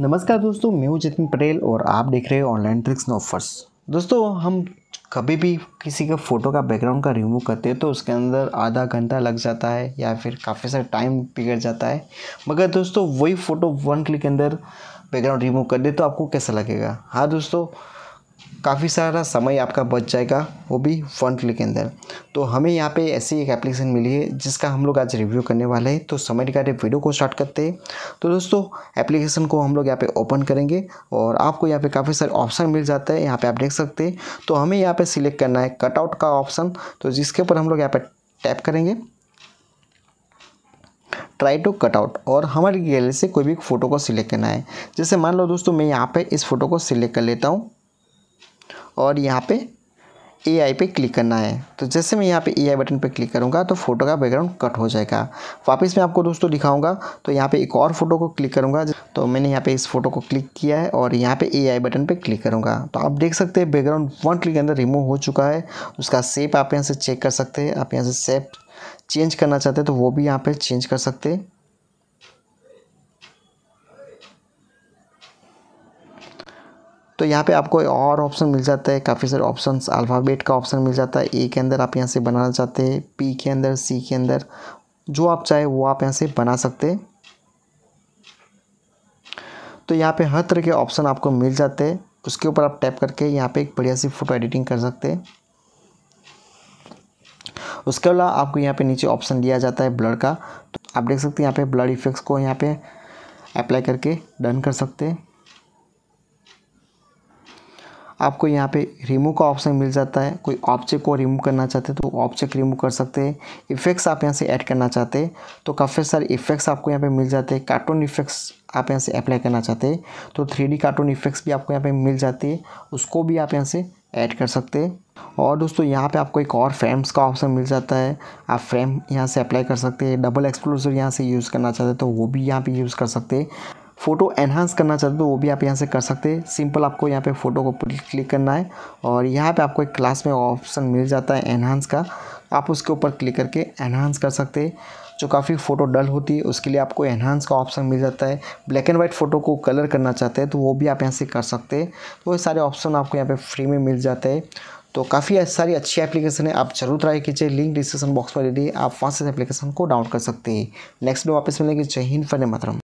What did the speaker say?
नमस्कार दोस्तों मैं हूं जितिन पटेल और आप देख रहे हो ऑनलाइन ट्रिक्स ऑफर्स दोस्तों हम कभी भी किसी के फ़ोटो का बैकग्राउंड का रिमूव करते हैं तो उसके अंदर आधा घंटा लग जाता है या फिर काफ़ी सारा टाइम बिगड़ जाता है मगर दोस्तों वही फ़ोटो वन क्लिक के अंदर बैकग्राउंड रिमूव कर दे तो आपको कैसा लगेगा हाँ दोस्तों काफ़ी सारा समय आपका बच जाएगा वो भी वन क्लिक के अंदर तो हमें यहाँ पे ऐसी एक एप्लीकेशन मिली है जिसका हम लोग आज रिव्यू करने वाले हैं तो समय निकाले वीडियो को स्टार्ट करते हैं तो दोस्तों एप्लीकेशन को हम लोग यहाँ पे ओपन करेंगे और आपको यहाँ पे काफ़ी सारे ऑप्शन मिल जाता है यहाँ पर आप देख सकते हैं तो हमें यहाँ पर सिलेक्ट करना है कटआउट का ऑप्शन तो जिसके ऊपर हम लोग यहाँ पर टैप करेंगे ट्राई टू कट आउट और हमारी गैलरी से कोई भी फोटो को सिलेक्ट करना है जैसे मान लो दोस्तों मैं यहाँ पे इस फोटो को सिलेक्ट कर लेता हूँ और यहाँ पे ए आई पे क्लिक करना है तो जैसे मैं यहाँ पे ए आई बटन पे क्लिक करूँगा तो फोटो का बैकग्राउंड कट हो जाएगा वापस मैं आपको दोस्तों दिखाऊंगा तो यहाँ पे एक और फोटो को क्लिक करूँगा तो मैंने यहाँ पे इस फोटो को क्लिक किया है और यहाँ पे ए आई बटन पे क्लिक करूँगा तो आप देख सकते हैं बैकग्राउंड वन क्लिक के अंदर रिमूव हो चुका है उसका सेप आप यहाँ से चेक कर सकते हैं आप यहाँ से सेप चेंज करना चाहते हैं तो वो भी यहाँ पर चेंज कर सकते हैं तो यहाँ पे आपको और ऑप्शन मिल जाता है काफ़ी सारे ऑप्शंस अल्फ़ाबेट का ऑप्शन मिल जाता है ए के अंदर आप यहाँ से बनाना चाहते हैं पी के अंदर सी के अंदर जो आप चाहे वो आप यहाँ से बना सकते तो यहाँ पे हर तरह के ऑप्शन आपको मिल जाते हैं उसके ऊपर आप टैप करके यहाँ पे एक बढ़िया सी फ़ोटो एडिटिंग कर सकते उसके अलावा आपको यहाँ पे नीचे ऑप्शन दिया जाता है ब्लड का तो आप देख सकते हैं यहाँ पे ब्लड इफेक्ट्स को यहाँ पे अप्लाई करके डन कर सकते हैं आपको यहाँ पे रिमूव का ऑप्शन मिल जाता है कोई ऑब्जेक्ट को रिमूव करना चाहते हैं तो ऑब्जेक्ट रिमूव कर सकते हैं इफेक्ट्स आप यहाँ से ऐड करना चाहते हैं तो काफ़ी सारे इफेक्ट्स आपको यहाँ पे मिल जाते हैं कार्टून इफेक्ट्स आप यहाँ से अप्लाई करना चाहते हैं तो थ्री कार्टून इफेक्ट्स भी आपको यहाँ पर मिल जाती है उसको भी आप यहाँ से ऐड कर सकते हैं और दोस्तों यहाँ पे आपको एक और फ्रेम्स का ऑप्शन मिल जाता है आप फ्रेम यहाँ से अप्लाई कर सकते हैं डबल एक्सप्लोजर यहाँ से यूज़ करना चाहते हैं तो वो भी यहाँ पे यूज़ कर सकते हैं फ़ोटो एनहांस करना चाहते हो तो वो भी आप यहाँ से कर सकते हैं सिंपल आपको यहाँ पे फ़ोटो को क्लिक करना है और यहाँ पे आपको एक क्लास में ऑप्शन मिल जाता है एनहांस का आप उसके ऊपर क्लिक करके एनहांस कर सकते हैं जो काफ़ी फ़ोटो डल होती है उसके लिए आपको एनहांस का ऑप्शन मिल जाता है ब्लैक एंड वाइट फ़ोटो को कलर करना चाहते हैं तो वो भी आप यहाँ से कर सकते हैं तो ये सारे ऑप्शन आपको यहाँ पर फ्री में मिल जाते हैं तो काफ़ी सारी अच्छी एप्लीकेशन है आप जरूर ट्राई कीजिए लिंक डिस्क्रिप्शन बॉक्स में रेडी आप वहाँ से एप्लीकेशन को डाउनलोड कर सकते हैं नेक्स्ट में वापस मिलेंगे जय हिंद फने मतरम